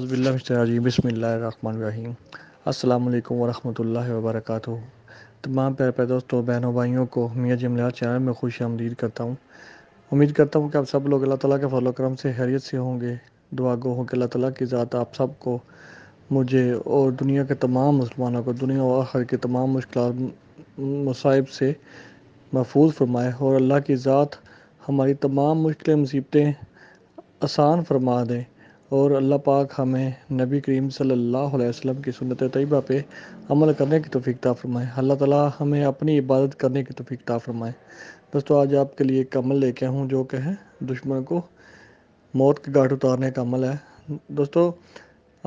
बिल्लाजी बसमीम अल्लाम वरहमल तमाम प्यारे प्यारे दोस्तों बहनों भाइयों को मियाँ जमलार चैनल में खुश आमदीद करता हूँ उम्मीद करता हूँ कि आप सब लोग अल्लाह ताला के फलो करम से हैरियत से होंगे दुआ गो हों कि अल्लाह ताला की ज़ात आप सबको मुझे और दुनिया के तमाम मुसलमानों को दुनिया और आखिर के तमाम मुश्किल मसाइब से महफूज फरमाए और अल्लाह की ज़ात हमारी तमाम मुश्किल मुसीबतें आसान फरमा दें और अल्लाह पाक हमें नबी करीम सल्लल्लाहु अलैहि वसल्लम की सुनत तयबा पे अमल करने की तोफ़ीकता फ़रमाएँ फ़रमाए अल्लाह ताला हमें अपनी इबादत करने की तोफ़ीकता फ़रमाए दोस्तों आज आपके लिए एक अमल लेके हूँ जो कि है दुश्मन को मौत के गाठ उतारने का अमल है दोस्तों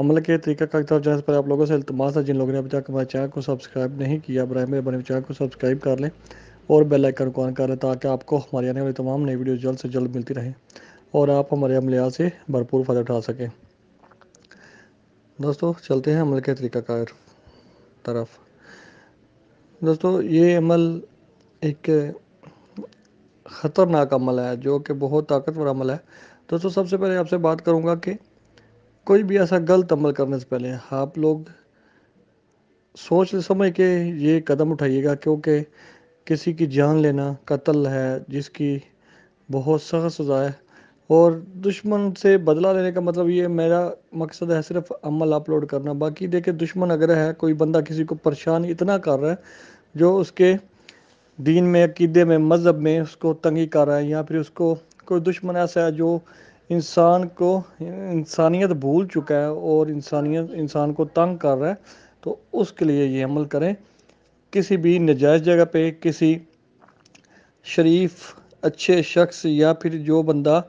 अमल के तरीका का तरफ जहाँ पर आप लोगों से इल्तमास है जिन लोगों ने अभी तक हमारे चैनल को सब्सक्राइब नहीं किया बर मेरे बने चैनल को सब्सक्राइब कर लें और बेल आइकन को ऑन कर लें ताकि आपको हमारी आने वाली तमाम नई वीडियो जल्द से जल्द मिलती रहे और आप हमारे अमलिया से भरपूर फ़ायदा उठा सकें दोस्तों चलते हैं अमल के तरीक़ाकार तरफ दोस्तों ये अमल एक ख़तरनाक अमल है जो कि बहुत ताकतवर अमल है दोस्तों सबसे पहले आपसे बात करूँगा कि कोई भी ऐसा गलत अमल करने से पहले आप लोग सोच समझ के ये कदम उठाइएगा क्योंकि किसी की जान लेना कत्ल है जिसकी बहुत सख्त सज़ा है और दुश्मन से बदला लेने का मतलब ये मेरा मकसद है सिर्फ अमल अपलोड करना बाकी देखे दुश्मन अगर है कोई बंदा किसी को परेशान इतना कर रहा है जो उसके दीन में अकीदे में मज़हब में उसको तंगी कर रहा है या फिर उसको कोई दुश्मन ऐसा है जो इंसान को इंसानियत भूल चुका है और इंसानियत इंसान को तंग कर रहा है तो उसके लिए ये अमल करें किसी भी नजायज़ जगह पे किसी शरीफ अच्छे शख्स या फिर जो बंदा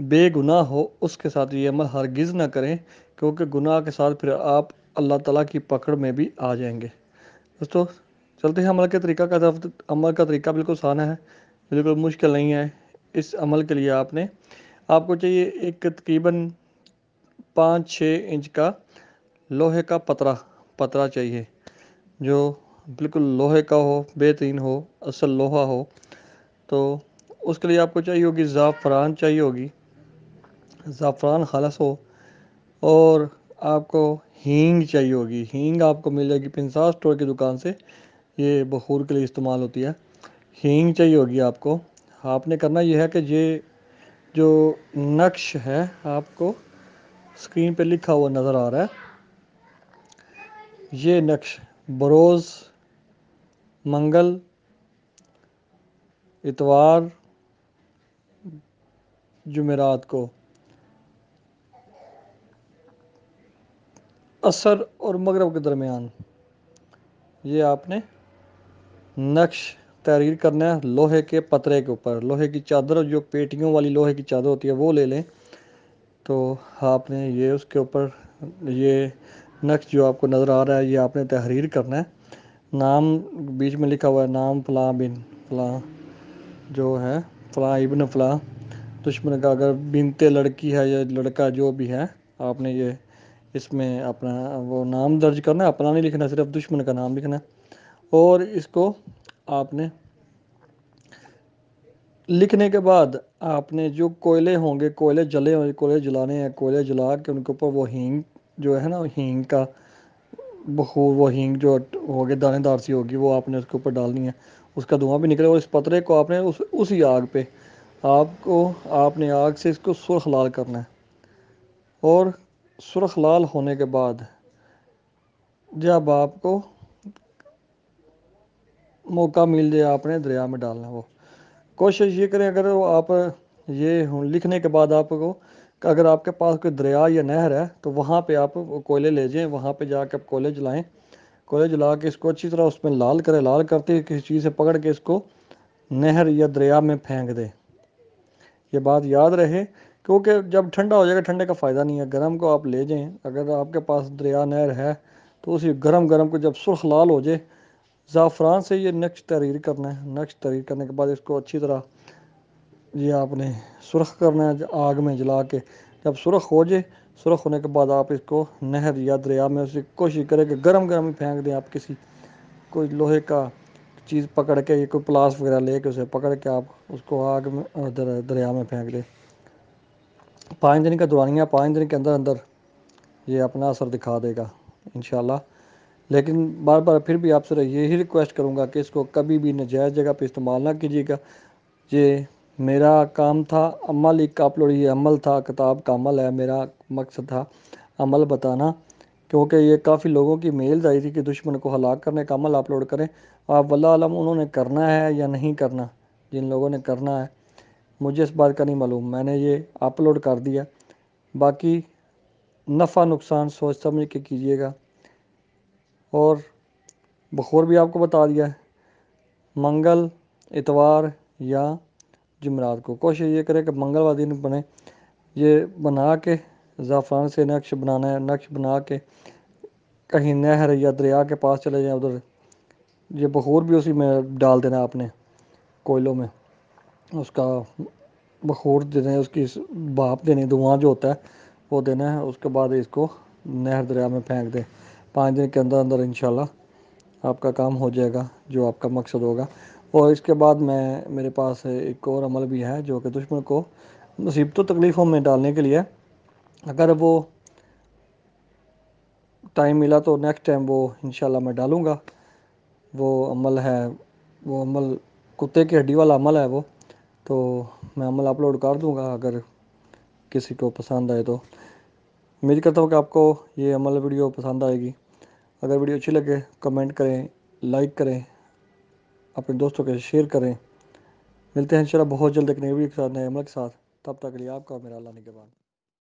बेगुनाह हो उसके साथ ये अमल हरगिज़ ना करें क्योंकि गुनाह के साथ फिर आप अल्लाह ताला की पकड़ में भी आ जाएंगे दोस्तों चलते हैं अमल के तरीका का तरफ अमल का तरीका बिल्कुल आसाना है बिल्कुल मुश्किल नहीं है इस अमल के लिए आपने आपको चाहिए एक तकरीबन पाँच छः इंच का लोहे का पतरा पतरा चाहिए जो बिल्कुल लोहे का हो बेहतरीन हो असल लोहा हो तो उसके लिए आपको चाहिए होगी ज़ाफ़रान चाहिए होगी ज़ाफ़रान खालस हो और आपको हींग चाहिए होगी हींग आपको मिल जाएगी पिंसा स्टोर की दुकान से ये बखूर के लिए इस्तेमाल होती है हींग चाहिए होगी आपको आपने करना यह है कि ये जो नक्श है आपको स्क्रीन पे लिखा हुआ नज़र आ रहा है ये नक्श बरोज़ मंगल इतवार जुमेरात को असर और मगरब के दरमियान ये आपने नक्श तहरीर करना है लोहे के पतरे के ऊपर लोहे की चादर जो पेटियों वाली लोहे की चादर होती है वो ले लें तो आपने ये उसके ऊपर ये नक्श जो आपको नज़र आ रहा है ये आपने तहरीर करना है नाम बीच में लिखा हुआ है नाम फ़लाँ बिन फ़लाँ जो है फ़लाँ इबन फ़लाँ दुश्मन का अगर बिनते लड़की है या लड़का जो भी है आपने ये इसमें अपना वो नाम दर्ज करना है अपना नहीं लिखना सिर्फ दुश्मन का नाम लिखना है और इसको आपने लिखने के बाद आपने जो कोयले होंगे कोयले जले होंगे कोयले जलाने हैं कोयले जला के उनके ऊपर वो हींग जो है ना हींग का बखूर वो हींग जो हो गए दानेदार सी होगी वो आपने उसके ऊपर डालनी है उसका धुआं भी निकले और इस पतरे को आपने उस उसी आग पे आपको आपने आग से इसको सुरख लाल करना है और सुरख लाल होने के बाद जब आपको मौका मिल जाए आपने दरिया में डालना वो कोशिश ये करें अगर वो आप ये लिखने के बाद आपको अगर आपके पास कोई दरिया या नहर है तो वहाँ पे आप कोयले ले जाएं वहाँ पे जाके आप कोयले जलाएं कोयले जला के इसको अच्छी तरह उसमें लाल करें लाल करते किसी चीज़ से पकड़ के इसको नहर या दरिया में फेंक दें ये बात याद रहे क्योंकि जब ठंडा हो जाएगा ठंडे का फ़ायदा नहीं है गर्म को आप ले जाएं अगर आपके पास दरिया नहर है तो उसी गर्म गर्म को जब सुरख लाल हो जाए ज़ाफ़रान से ये नक्श तहरीर करना है नक्श तहरीर करने के बाद इसको अच्छी तरह ये आपने सुरख करना है आग में जला के जब सुरख हो जाए सुरख होने के बाद आप इसको नहर या दरिया में उसे कोशिश करें कि गर्म गर्म ही फेंक दें आप किसी कोई लोहे का चीज़ पकड़ के या कोई प्लास वगैरह ले के उसे पकड़ के आप उसको आग में दरिया में फेंक दें पाँच दिन का दुरानिया पाँच दिन के अंदर अंदर ये अपना असर दिखा देगा इन लेकिन बार बार फिर भी आपसे यही रिक्वेस्ट करूँगा कि इसको कभी भी नजायज़ जगह पर इस्तेमाल ना कीजिएगा ये मेरा काम था अमल एक अपलोड ये अमल था किताब का अमल है मेरा मकसद था अमल बताना क्योंकि ये काफ़ी लोगों की मेल आई थी कि दुश्मन को हलाक करने का अमल अपलोड करें आप वल्ला आलम उन्होंने करना है या नहीं करना जिन लोगों ने करना है मुझे इस बात का नहीं मालूम मैंने ये अपलोड कर दिया बाकी नफ़ा नुकसान सोच समझ के कीजिएगा और बखौर भी आपको बता दिया है मंगल इतवार या जुमरात को कोशिश ये करें कि मंगलवार दिन बने ये बना के ज़ाफ़रान से नक्श बनाना है नक्श बना के कहीं नहर या दरिया के पास चले जाएं उधर ये बखूर भी उसी में डाल देना आपने कोयलों में उसका बखूर देने उसकी बाप देने धुआँ जो होता है वो देना है उसके बाद इसको नहर दरिया में फेंक दें पाँच दिन के अंदर अंदर इन आपका काम हो जाएगा जो आपका मकसद होगा और इसके बाद मैं मेरे पास एक और अमल भी है जो कि दुश्मन को मुसीबत तकलीफ़ों में डालने के लिए अगर वो टाइम मिला तो नेक्स्ट टाइम वो इन मैं डालूँगा वो अमल है वो अमल कुत्ते की हड्डी वाला अमल है वो तो मैं अमल अपलोड कर दूँगा अगर किसी को पसंद आए तो उम्मीद करता हूँ कि आपको ये अमल वीडियो पसंद आएगी अगर वीडियो अच्छी लगे कमेंट करें लाइक करें अपने दोस्तों के शेयर करें मिलते हैं इंशाल्लाह बहुत जल्द एक नई वीडियो के साथ नए अमल के साथ तब तक के लिए आपका मेरा अल्लाह निगबान